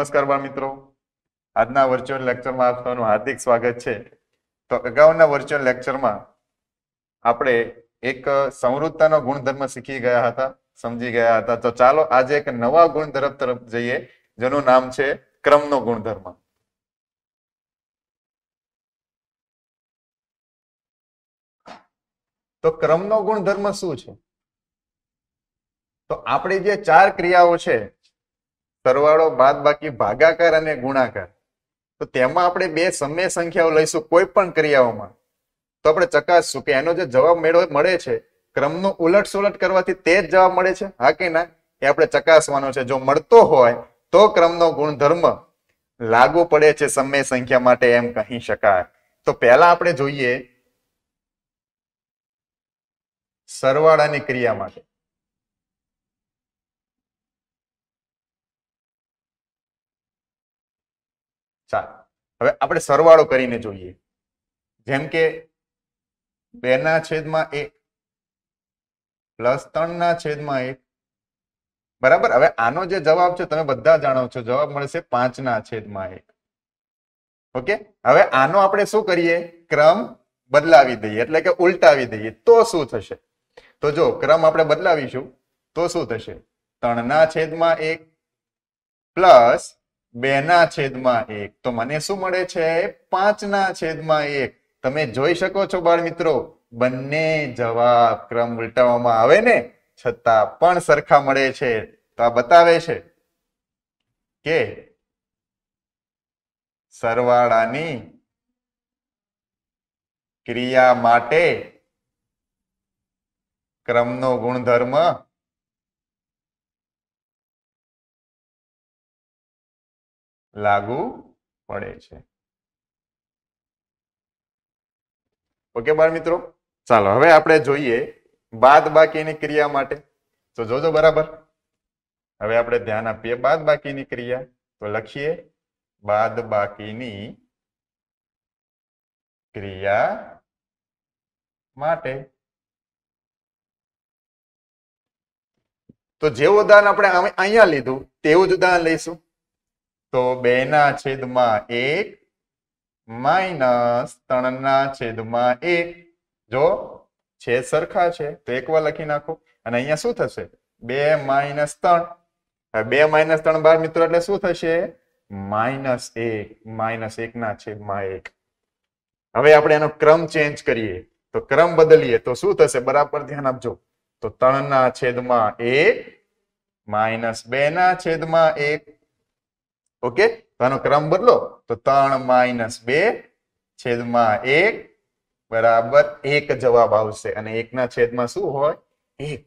નમસ્કાર બા મિત્રો આજના વર્ચ્યુઅલ લેક્ચરમાં આપ સૌનું હાર્દિક સ્વાગત છે તો અગાઉના વર્ચ્યુઅલ લેક્ચરમાં આપણે એક સમૃદ્ધતાનો ગુણધર્મ શીખી ગયા હતા સમજી ગયા હતા તો ચાલો આજે એક નવા ગુણધર્મ તરફ જઈએ જેનું નામ છે ક્રમનો ગુણધર્મ તો ક્રમનો ગુણધર્મ શું છે તો આપણી જે ચાર ક્રિયાઓ છે સરવાળો બાદ બાકી ભાગાકાર અને ગુણાકાર તો તેમાં આપણે બે સમય સંખ્યાઓ લઈશું કોઈ પણ ક્રિયાઓમાં તો આપણે ચકાસશું કે એનો જે જવાબ મેળો મળે છે ક્રમનો ઉલટ સુલટ કરવાથી તે જ જવાબ મળે છે હા કે ના એ આપણે ચકાસવાનો છે જો મળતો હોય તો ક્રમનો ગુણધર્મ લાગુ પડે છે સમય સંખ્યા માટે એમ કહી શકાય તો પહેલા આપણે જોઈએ સરવાળાની ક્રિયા માટે ચાલો હવે આપણે સરવાળો કરીને જોઈએ જેમ કે બે ના છેદમાં એક પ્લસ ત્રણ ના છેદમાં એક બરાબર હવે આનો જે જવાબ છે તમે બધા જાણો છો જવાબ મળશે પાંચ ના છેદમાં એક ઓકે હવે આનો આપણે શું કરીએ ક્રમ બદલાવી દઈએ એટલે કે ઉલટાવી દઈએ તો શું થશે તો જો ક્રમ આપણે બદલાવીશું તો શું થશે ત્રણ ના છેદમાં એક પ્લસ બે ના છેદમાં એક તો મને શું મળે છે પાંચ ના છેદમાં એક તમે જોઈ શકો છો બાળ મિત્રો બંને જવાબ ક્રમ ઉલટાવવામાં આવે ને છતાં પણ સરખા મળે છે તો આ બતાવે છે કે સરવાળાની ક્રિયા માટે ક્રમનો ગુણધર્મ લાગુ પડે છે ઓકે બાળ મિત્રો ચાલો હવે આપણે જોઈએ બાદ બાકીની ક્રિયા માટે તો જોજો બરાબર હવે આપણે ધ્યાન આપીએ બાદ બાકીની ક્રિયા તો લખીએ બાદ બાકીની ક્રિયા માટે તો જેવું ઉદાહરણ આપણે અહીંયા લીધું તેવું જ ઉદાહરણ લઈશું તો બે ના છેદમાં એક માઇનસ ત્રણ ના છેદમાં એક જો છે સરખા છે તો એકવાર લખી નાખો અને અહીંયા શું થશે બે માઇનસ ત્રણ બે માઇનસ ત્રણ બાર મિત્રો એટલે શું થશે માઇનસ એક માઇનસ એક ના છેદમાં એક હવે આપણે એનો ક્રમ ચેન્જ કરીએ તો ક્રમ બદલીએ તો શું થશે બરાબર ધ્યાન આપજો તો ત્રણ ના છેદમાં એક માઇનસ બે ના છેદમાં એક ઓકે તો આનો ક્રમ બદલો તો ત્રણ માઇનસ બે છેદમાં એક બરાબર એક જવાબ આવશે અને એકના છેદમાં શું હોય એક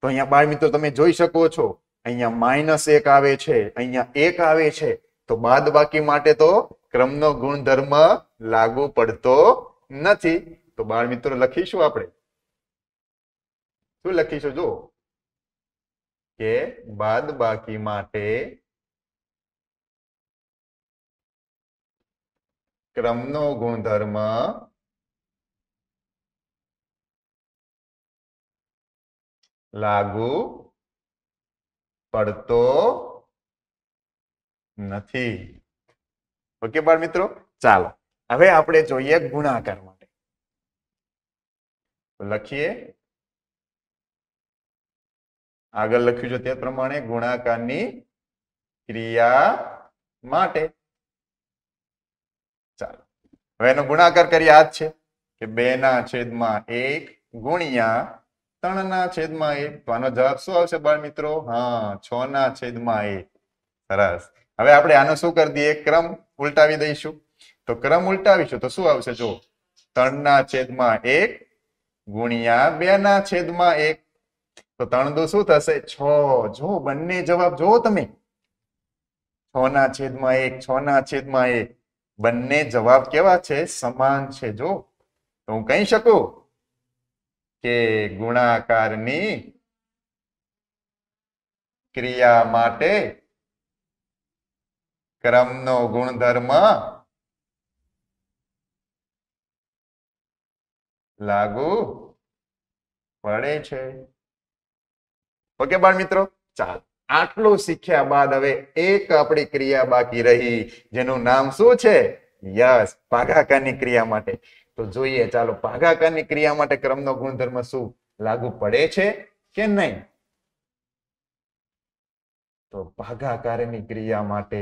તો અહીંયા બાળ મિત્રો તમે જોઈ શકો છો અહીંયા માઇનસ એક આવે છે અહીંયા એક આવે છે તો બાદ બાકી માટે તો ક્રમનો ગુણધર્મ લાગુ પડતો નથી તો બાળ મિત્રો લખીશું આપણે શું લખીશું જો કે બાદ બાકી માટે ક્રમનો ગુણધર્મ લાગુ પડતો નથી ઓકે બાળ મિત્રો ચાલો હવે આપણે જોઈએ ગુણાકાર માટે લખીએ આગળ લખ્યું છે તે પ્રમાણે ગુણાકારની ક્રિયા માટે હવે એનો ગુણાકાર કરીએ આ જ છે કે બે ના છેદમાં એક ગુણ્યા ત્રણ ના છેદમાં એક તો આનો જવાબ શું આવશે બાળ મિત્રો હા છ ના છેદમાં એક સરસ હવે આપણે આનો શું કરી દઈએ ક્રમ ઉલટાવી દઈશું તો ક્રમ ઉલટાવીશું તો શું આવશે જો ત્રણ ના છેદમાં એક ગુણ્યા બે ના છેદમાં એક તો ત્રણ દો શું થશે છ જો બંને જવાબ જો તમે છ ના છેદમાં એક છ ના છેદમાં એક બંને જવાબ કેવા છે સમાન છે જો તો હું કહી શકું કે ગુણાકારની ક્રિયા માટે ક્રમનો ગુણધર્મ લાગુ પડે છે ઓકે બાળ મિત્રો ચાલો આટલું શીખ્યા બાદ હવે એક આપણી ક્રિયા બાકી રહી જેનું નામ શું છે યસ ભાગાકારની ક્રિયા માટે તો જોઈએ ચાલો ભાગાકારની ક્રિયા માટે ક્રમનો ગુણધર્મ શું લાગુ પડે છે કે નહીં તો ભાગાકારની ક્રિયા માટે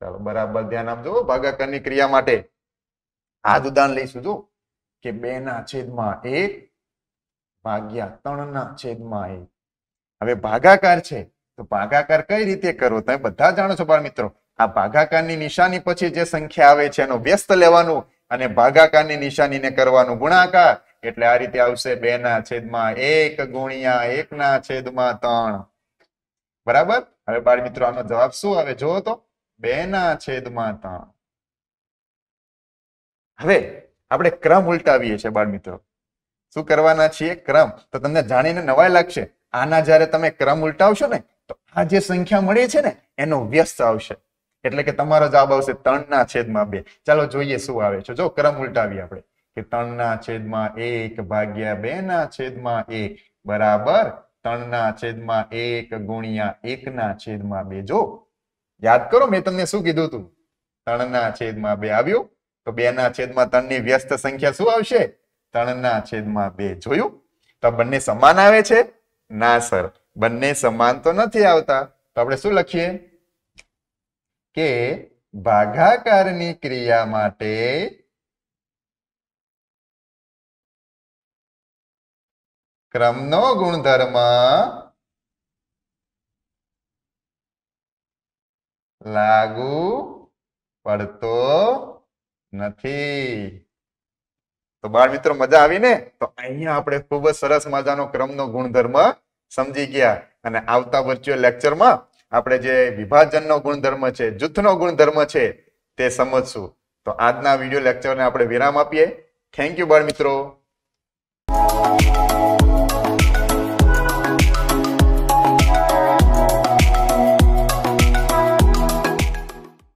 ચાલો બરાબર ધ્યાન આપજો ભાગાકારની ક્રિયા માટે આ જ ઉદાહરણ લઈશું જો કે બે ના છેદમાં એક ભાગ્યા ત્રણ ના છેદમાં એક હવે ભાગાકાર છે તો ભાગાકાર કઈ રીતે કરો તમે બધા જાણો છો બાળ મિત્રો આ ભાગાકારની નિશાની પછી જે સંખ્યા આવે છે એનો વ્યસ્ત લેવાનું અને ભાગાકારની નિશાનીને કરવાનું ગુણાકાર એટલે આ રીતે આવશે બે ના છેદમાં એક ગુણ્યા એક ના છેદમાં ત્રણ બરાબર હવે બાળ મિત્રો આનો જવાબ શું આવે જો તો બે ના છેદમાં ત્રણ હવે આપણે ક્રમ ઉલટાવીએ છીએ બાળ મિત્રો શું કરવાના છીએ ક્રમ તો તમને જાણીને નવાય લાગશે આના જ્યારે તમે ક્રમ ઉલટાવશો ને તો આ જે સંખ્યા મળી છે ને એનો વ્યસ્ત આવશે એટલે કે તમારો જવાબ આવશે ત્રણના છેદમાં બે ચાલો જોઈએ શું આવે છે જો ક્રમ ઉલટાવી આપણે કે ત્રણના છેદમાં એક ભાગ્યા બે ના છેદમાં એક બરાબર ત્રણના છેદમાં એક ગુણ્યા એકના છેદમાં બે જો યાદ કરો મેં તમને શું કીધું હતું ત્રણના છેદમાં બે આવ્યું તો બે ના છેદમાં ત્રણ ની વ્યસ્ત સંખ્યા શું આવશે ત્રણના છેદમાં બે જોયું તો બંને સમાન આવે છે ના સર બંને સમાન તો નથી આવતા તો આપણે શું લખીએ કે ભાગાકારની ક્રિયા માટે ક્રમનો ગુણધર્મ લાગુ પડતો નથી તો બાળ મિત્રો મજા આવી ને તો અહીંયા આપણે ખૂબ જ સરસ મજાનો ક્રમનો ગુણધર્મ સમજી ગયા અને આવતા વર્ચ્યુઅલ લેક્ચરમાં આપણે જે વિભાજનનો ગુણધર્મ છે જૂથનો ગુણધર્મ છે તે સમજશું તો આજના વિડીયો લેક્ચરને આપણે વિરામ આપીએ થેન્ક યુ બાળ મિત્રો